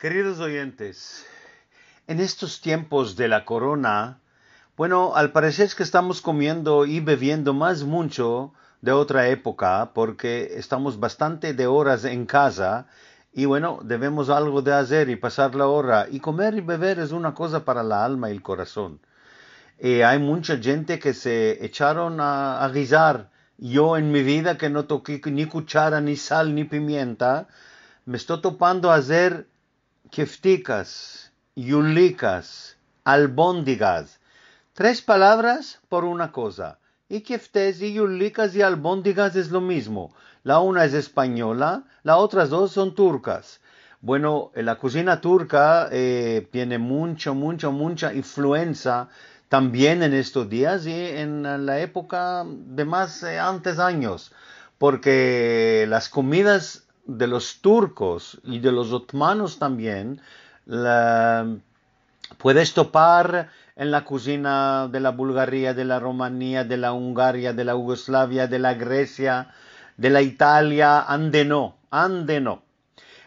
Queridos oyentes, en estos tiempos de la corona, bueno, al parecer es que estamos comiendo y bebiendo más mucho de otra época porque estamos bastante de horas en casa y bueno, debemos algo de hacer y pasar la hora y comer y beber es una cosa para la alma y el corazón. Eh, hay mucha gente que se echaron a, a guisar. Yo en mi vida que no toqué ni cuchara, ni sal, ni pimienta, me estoy topando a hacer chifticas, yulikas, albóndigas. Tres palabras por una cosa. Y chiftes y yulicas y albóndigas es lo mismo. La una es española, las otras dos son turcas. Bueno, eh, la cocina turca eh, tiene mucho, mucha, mucha influencia también en estos días y en la época de más eh, antes años, porque las comidas de los turcos y de los otomanos también, puede puedes topar en la cocina de la Bulgaria, de la Rumanía, de la Hungaria, de la Yugoslavia, de la Grecia, de la Italia, ande no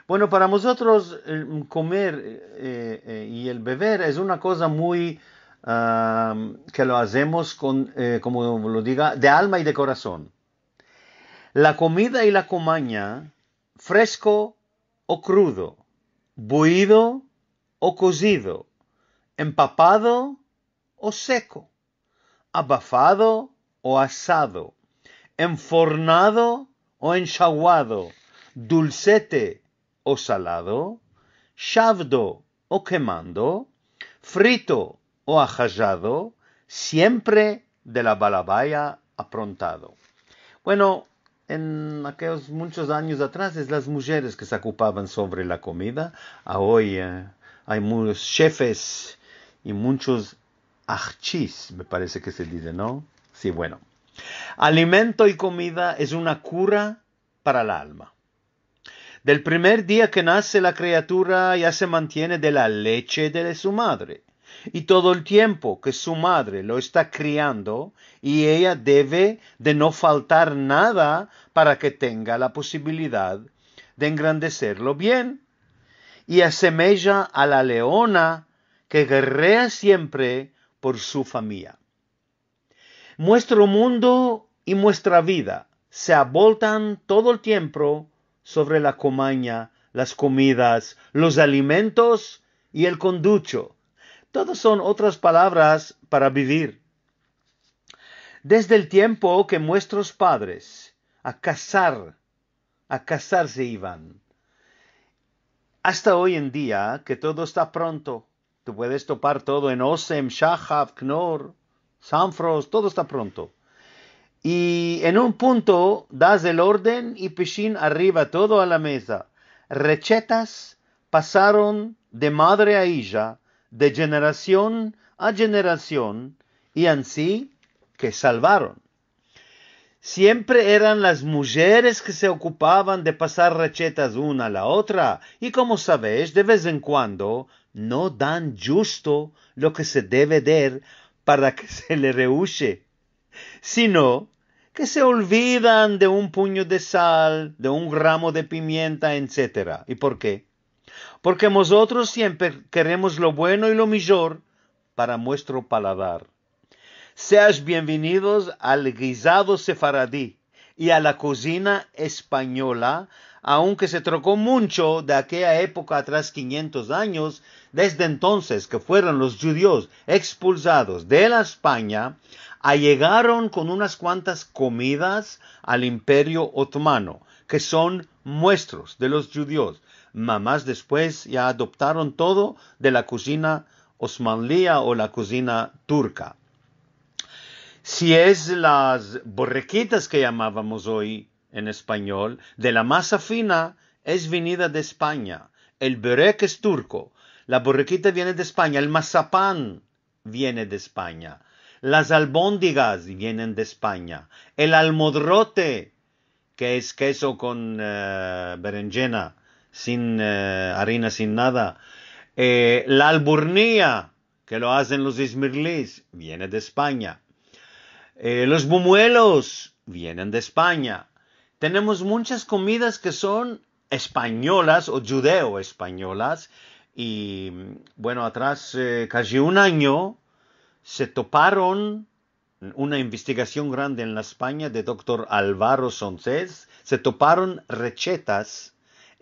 Bueno, para nosotros em, comer eh, eh, y el beber es una cosa muy que lo hacemos con, eh, como lo diga, de alma y de corazón. La comida y la comaña fresco o crudo, buido o cocido, empapado o seco, abafado o asado, enfornado o enchaguado, dulcete o salado, chavdo o quemando, frito o ajallado, siempre de la balabaya aprontado. Bueno, en aquellos muchos años atrás es las mujeres que se ocupaban sobre la comida. hoy eh, hay muchos chefes y muchos achis me parece que se dice, ¿no? Sí, bueno. Alimento y comida es una cura para el alma. Del primer día que nace la criatura ya se mantiene de la leche de su madre y todo el tiempo que su madre lo está criando y ella debe de no faltar nada para que tenga la posibilidad de engrandecerlo bien y asemeja a la leona que guerrea siempre por su familia. Nuestro mundo y nuestra vida se aboltan todo el tiempo sobre la comaña, las comidas, los alimentos y el conducho Todas son otras palabras para vivir. Desde el tiempo que nuestros padres a cazar, a casarse iban, hasta hoy en día que todo está pronto. Tú puedes topar todo en Osem, Shahab, Knor, Sanfros, todo está pronto. Y en un punto das el orden y pishin arriba todo a la mesa. Rechetas pasaron de madre a hija de generación a generación y así que salvaron. Siempre eran las mujeres que se ocupaban de pasar recetas una a la otra y como sabéis, de vez en cuando no dan justo lo que se debe dar para que se le rehuche sino que se olvidan de un puño de sal, de un ramo de pimienta, etc. ¿Y por qué? porque nosotros siempre queremos lo bueno y lo mejor para nuestro paladar. Seas bienvenidos al guisado sefaradí y a la cocina española, aunque se trocó mucho de aquella época atrás 500 años, desde entonces que fueron los judíos expulsados de la España, allegaron con unas cuantas comidas al imperio otomano, que son muestros de los judíos, mamás después ya adoptaron todo de la cocina osmanlía o la cocina turca. Si es las borrequitas que llamábamos hoy en español, de la masa fina es venida de España. El börek es turco. La borrequita viene de España. El mazapán viene de España. Las albóndigas vienen de España. El almodrote, que es queso con eh, berenjena, sin eh, harina, sin nada. Eh, la alburnía, que lo hacen los ismirlis, viene de España. Eh, los bumuelos vienen de España. Tenemos muchas comidas que son españolas o judeo-españolas. Y bueno, atrás eh, casi un año se toparon una investigación grande en la España de doctor Álvaro Sonsés, se toparon recetas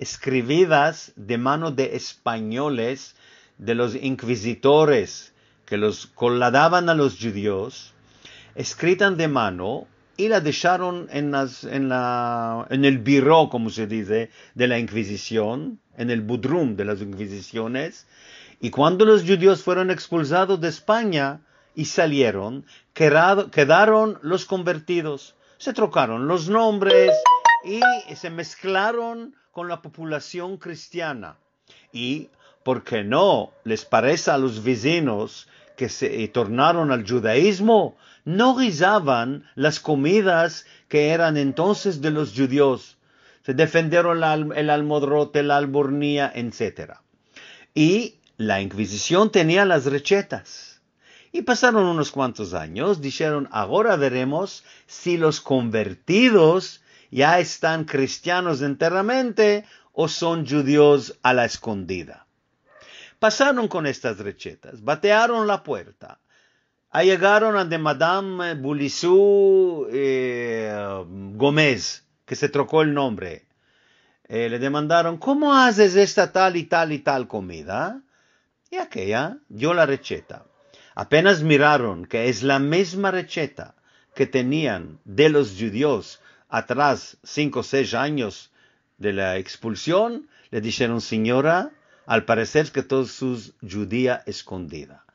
escribidas de mano de españoles, de los inquisitores que los coladaban a los judíos, escritas de mano y la dejaron en, la, en el birró, como se dice, de la Inquisición, en el budrum de las Inquisiciones. Y cuando los judíos fueron expulsados de España y salieron, quedaron los convertidos. Se trocaron los nombres y se mezclaron con la población cristiana. Y, porque no les parece a los vecinos que se eh, tornaron al judaísmo, no guisaban las comidas que eran entonces de los judíos. Se defendieron el almodrote, la albornía, etc. Y la Inquisición tenía las recetas. Y pasaron unos cuantos años, dijeron, ahora veremos si los convertidos ya están cristianos enteramente o son judíos a la escondida. Pasaron con estas recetas, batearon la puerta, llegaron a de Madame Boulissou eh, Gómez, que se trocó el nombre. Eh, le demandaron, ¿cómo haces esta tal y tal y tal comida? Y aquella dio la receta. Apenas miraron que es la misma receta que tenían de los judíos atrás cinco o seis años de la expulsión, le dijeron, señora, al parecer que todos sus judía escondida.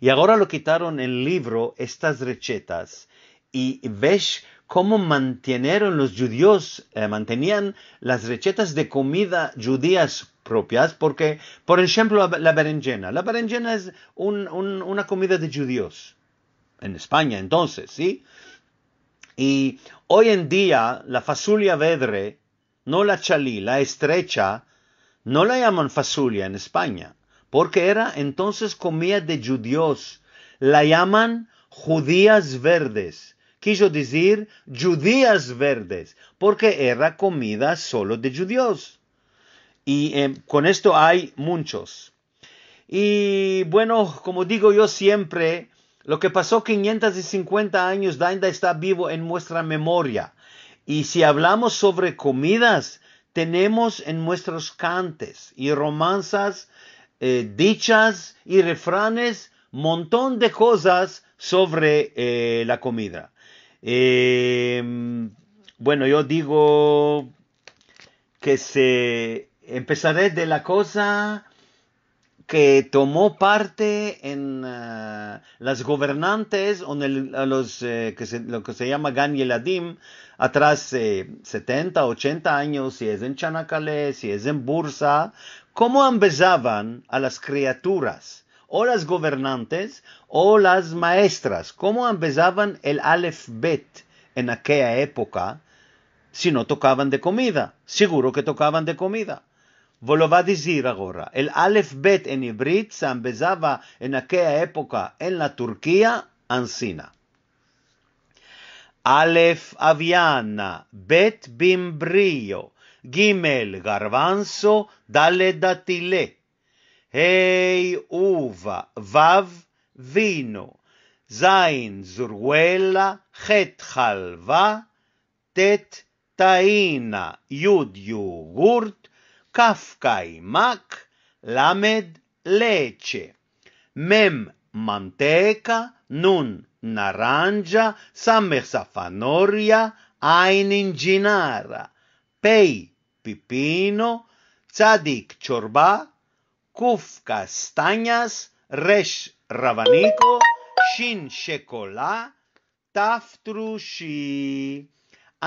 Y ahora lo quitaron el libro, estas recetas, y ves cómo mantenieron los judíos, eh, mantenían las recetas de comida judías propias, porque, por ejemplo, la berenjena. La berenjena es una comida de judíos, en España entonces, ¿sí? Y hoy en día la fasulia vedre, no la chalí, la estrecha, no la llaman fasulia en España, porque era entonces comida de judíos. La llaman judías verdes. Quiso decir judías verdes, porque era comida solo de judíos. Y eh, con esto hay muchos. Y bueno, como digo yo siempre, lo que pasó 550 años ainda está vivo en nuestra memoria. Y si hablamos sobre comidas, tenemos en nuestros cantes y romanzas, eh, dichas y refranes, montón de cosas sobre eh, la comida. Em, bueno, yo digo que se empezaré de la cosa que tomó parte en ah, las gobernantes, en los, eh, que lo que se llama Gan Yeladim, atrás de 70, 80 años, si es en Chanakalé, si es en Bursa, cómo ambezaban a las criaturas, o las gobernantes, o las maestras, cómo ambezaban el Aleph Bet en aquella época, si no tocaban de comida, seguro que tocaban de comida. volovati dire agora. L'alfabeto in ibrito s'ambezzava in aquella epoca nella Turchia, Ansina. Alef Aviana, Bet Bimbrio, Gimel Garvanzo, Dale Datile, Hei Uva, Vav Vino, Zain Zurguela, Het Halva, Tet Taina, Yud Yogurt, Kafkai mak lamed לצ'ה, Mem manteca, nun naranja, sameh safanoria, ain inginara, pei pipino, tzadik chorba, kuf castañas, resh ravanico, shin shekola, taftrushi.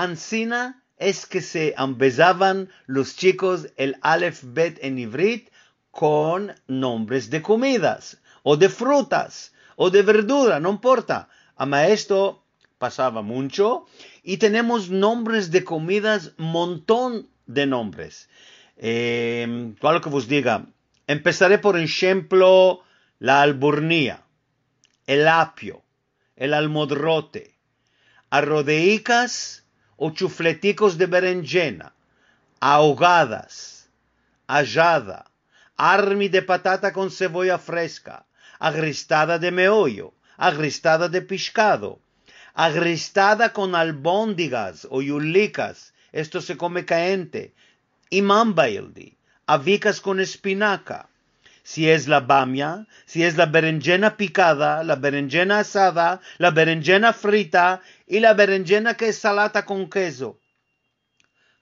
Ansina es que se empezaban los chicos el alef Bet en Ivrit con nombres de comidas, o de frutas, o de verdura, no importa. A maestro pasaba mucho y tenemos nombres de comidas, montón de nombres. Eh, todo lo que vos diga. Empezaré por ejemplo la alburnía, el apio, el almodrote, arrodeicas, o chufleticos de berenjena, ahogadas, ajada, armi de patata con cebolla fresca, agristada de meollo, agristada de pescado, agristada con albóndigas o yulicas, esto se come caente, y mambaildi, avicas con espinaca, si es la bamia, si es la berenjena picada, la berenjena asada, la berenjena frita y la berenjena que es salata con queso.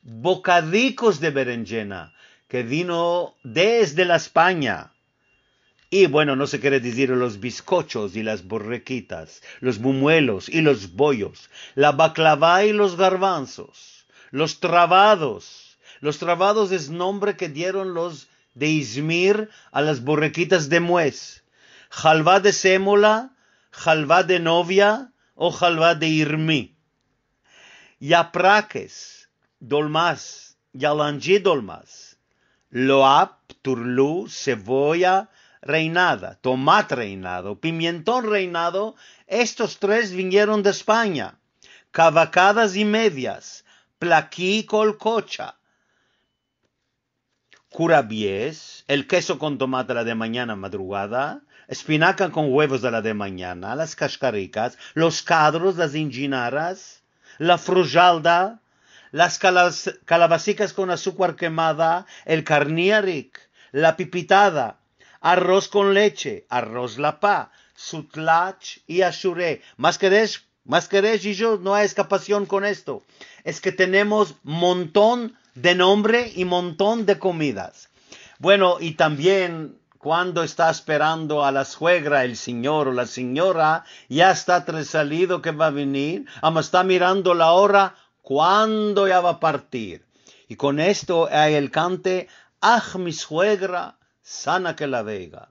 Bocadicos de berenjena que vino desde la España. Y bueno, no se quiere decir los bizcochos y las borrequitas, los bumuelos y los bollos, la baclava y los garbanzos, los trabados. Los trabados es nombre que dieron los de Izmir a las borrequitas de Muez, jalvá de sémola, jalvá de novia o jalvá de irmí. Yapraques, dolmas, yalangí dolmas, loap, turlú, cebolla reinada, tomat reinado, pimentón reinado, estos tres vinieron de España, cavacadas y medias, plaquí colcocha curabies, el queso con tomate la de mañana madrugada, espinaca con huevos de la de mañana, las cascaricas, los cadros, las inginaras, la frujalda, las calabacicas con azúcar quemada, el carniaric, la pipitada, arroz con leche, arroz la pa, sutlach y asuré. ¿Más querés? ¿Más querés? Y yo no hay escapación con esto. Es que tenemos montón de nombre y montón de comidas. Bueno, y también cuando está esperando a la suegra, el señor o la señora, ya está salido que va a venir, ama está mirando la hora, cuándo ya va a partir. Y con esto hay el cante, ¡Aj, mi suegra, sana que la vega!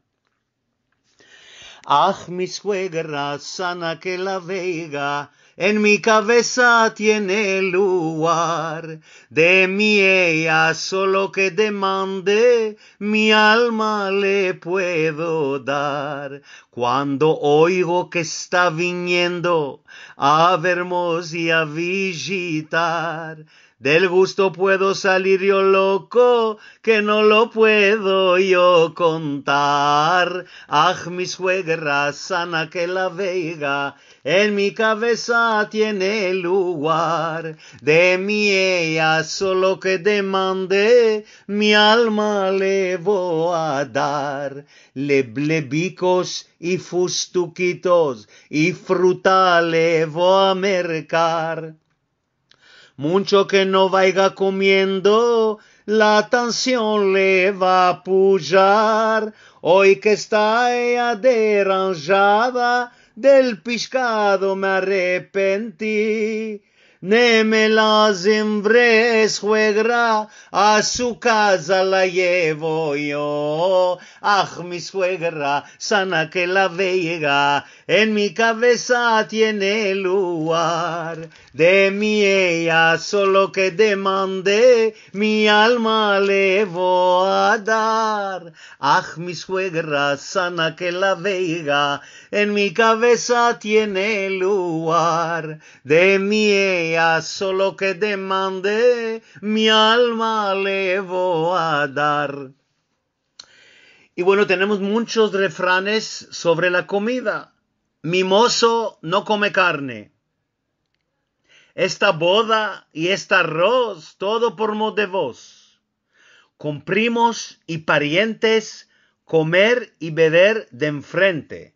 ¡Aj, mi suegra, sana que la vega! en mi cabeza tiene lugar. De mi ella solo que demande, mi alma le puedo dar. Cuando oigo que está viniendo a vermos y a visitar, del gusto puedo salir yo loco, que no lo puedo yo contar. Ah, mi suegra sana que la veiga, en mi cabeza tiene lugar. De mi ella solo que demande, mi alma le voy a dar. Leblebicos y fustuquitos y fruta le voy a mercar mucho que no vaya comiendo, la atención le va a pujar. Hoy que está ella del piscado me arrepentí ne me lazim vres juegra a su casa la llevo yo. Ah, mi suegra, sana que la veiga, en mi cabeza tiene lugar. De mi ella solo que demande, mi alma le voy a dar. Ah, mi suegra, sana que la veiga, en mi cabeza tiene lugar. De mi solo lo que demande, mi alma le a dar. Y bueno, tenemos muchos refranes sobre la comida. Mi mozo no come carne. Esta boda y este arroz, todo por modo de vos. Con primos y parientes, comer y beber de enfrente.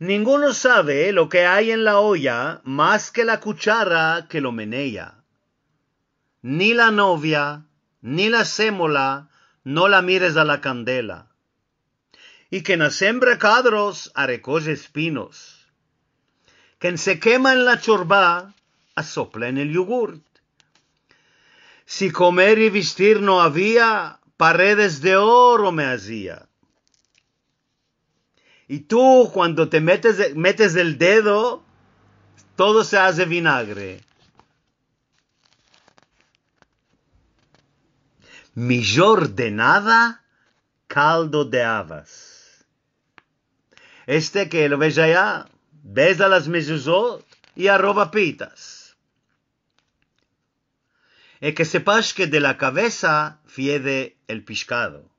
Ninguno sabe lo que hay en la olla más que la cuchara que lo menea. Ni la novia, ni la sémola, no la mires a la candela. Y quien asembra cadros, recoge espinos. Quien se quema en la chorba, asopla en el yogurt. Si comer y vestir no había, paredes de oro me hacía y tú cuando te metes, metes el dedo, todo se hace vinagre. Mejor de nada, caldo de habas. Este que lo ves allá, a las mezuzot y arroba pitas. Y e que sepas que de la cabeza fiede el pescado.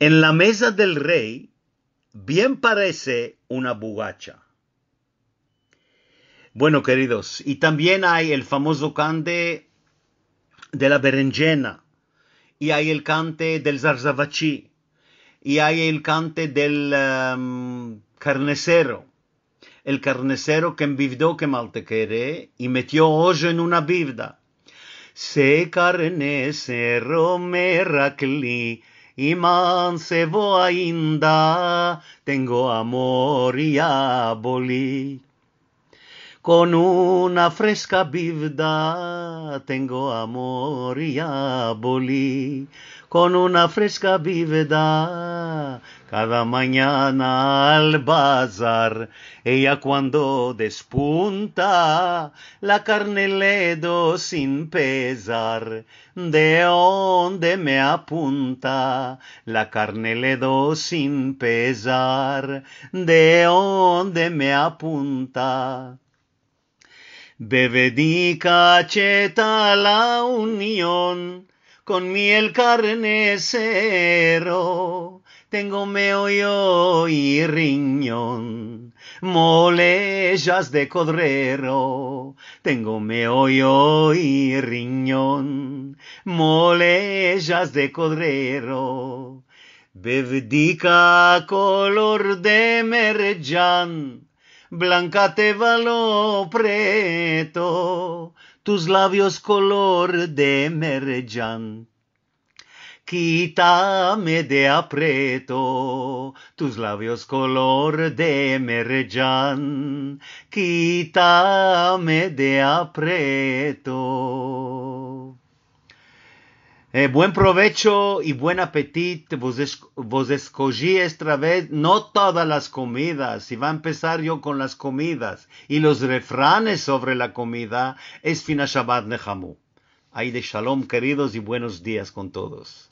En la mesa del rey bien parece una bugacha. Bueno, queridos, y también hay el famoso cante de la berenjena, y hay el cante del zarzavachí, y hay el cante del um, carnicero, el carnicero que envivió que mal te quiere y metió hoyo en una bibda. Se carnicero raclí y mancebo ainda, tengo amor y abolí. Con una fresca vida tengo amor y abolí. Con una fresca vida cada mañana al bazar. Ella cuando despunta la carne le do sin pesar. De donde me apunta la carne le do sin pesar. De donde me apunta. Bebedica cheta la unión con mi el carnecero. Tengo meollo y riñón, molellas de codrero. Tengo meollo y riñón, molellas de codrero. Bebdica color de merjan Blancate való preto, tus labios color de merellán. Quítame de apreto, tus labios color de merjan. Quítame de apreto. Eh, buen provecho y buen apetito. Vos, escogí esta vez no todas las comidas. Y va a empezar yo con las comidas. Y los refranes sobre la comida es Fina Shabbat Nehamu. Ay de Shalom, queridos, y buenos días con todos.